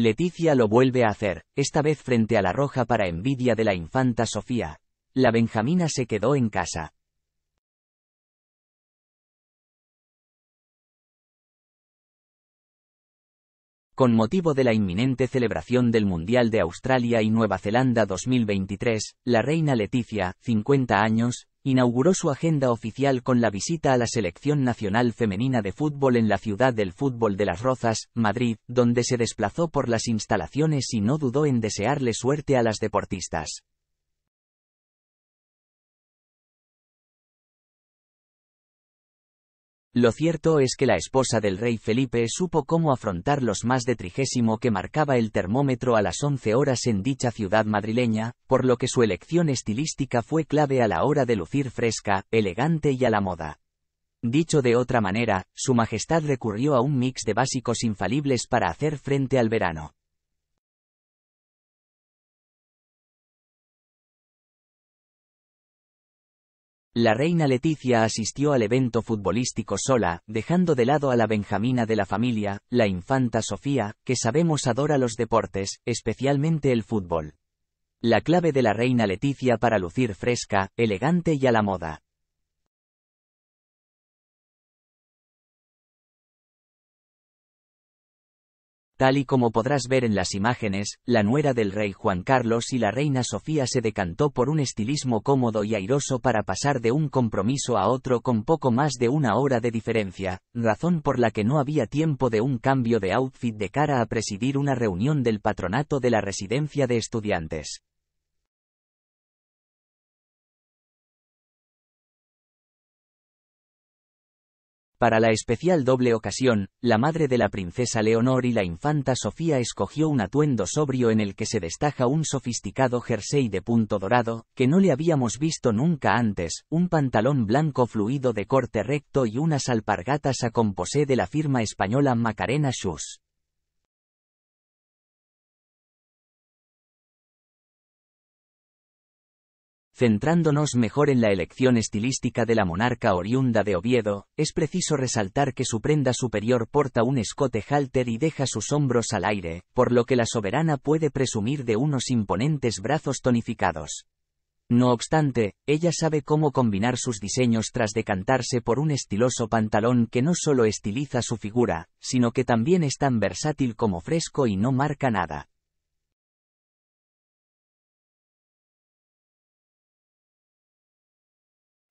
Leticia lo vuelve a hacer, esta vez frente a la roja para envidia de la infanta Sofía. La Benjamina se quedó en casa. Con motivo de la inminente celebración del Mundial de Australia y Nueva Zelanda 2023, la reina Leticia, 50 años, inauguró su agenda oficial con la visita a la Selección Nacional Femenina de Fútbol en la ciudad del fútbol de las Rozas, Madrid, donde se desplazó por las instalaciones y no dudó en desearle suerte a las deportistas. Lo cierto es que la esposa del rey Felipe supo cómo afrontar los más de trigésimo que marcaba el termómetro a las 11 horas en dicha ciudad madrileña, por lo que su elección estilística fue clave a la hora de lucir fresca, elegante y a la moda. Dicho de otra manera, su majestad recurrió a un mix de básicos infalibles para hacer frente al verano. La reina Leticia asistió al evento futbolístico sola, dejando de lado a la Benjamina de la familia, la infanta Sofía, que sabemos adora los deportes, especialmente el fútbol. La clave de la reina Leticia para lucir fresca, elegante y a la moda. Tal y como podrás ver en las imágenes, la nuera del rey Juan Carlos y la reina Sofía se decantó por un estilismo cómodo y airoso para pasar de un compromiso a otro con poco más de una hora de diferencia, razón por la que no había tiempo de un cambio de outfit de cara a presidir una reunión del patronato de la residencia de estudiantes. Para la especial doble ocasión, la madre de la princesa Leonor y la infanta Sofía escogió un atuendo sobrio en el que se destaca un sofisticado jersey de punto dorado, que no le habíamos visto nunca antes, un pantalón blanco fluido de corte recto y unas alpargatas a composé de la firma española Macarena Shoes. Centrándonos mejor en la elección estilística de la monarca oriunda de Oviedo, es preciso resaltar que su prenda superior porta un escote halter y deja sus hombros al aire, por lo que la soberana puede presumir de unos imponentes brazos tonificados. No obstante, ella sabe cómo combinar sus diseños tras decantarse por un estiloso pantalón que no solo estiliza su figura, sino que también es tan versátil como fresco y no marca nada.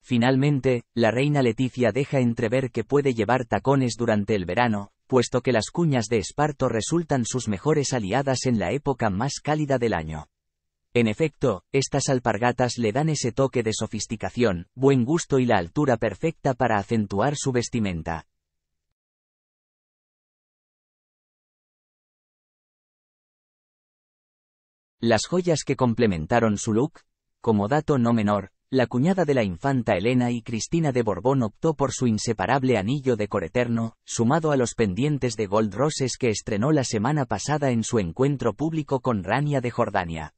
Finalmente, la reina Leticia deja entrever que puede llevar tacones durante el verano, puesto que las cuñas de esparto resultan sus mejores aliadas en la época más cálida del año. En efecto, estas alpargatas le dan ese toque de sofisticación, buen gusto y la altura perfecta para acentuar su vestimenta. Las joyas que complementaron su look, como dato no menor, la cuñada de la infanta Elena y Cristina de Borbón optó por su inseparable anillo de coreterno, sumado a los pendientes de gold roses que estrenó la semana pasada en su encuentro público con Rania de Jordania.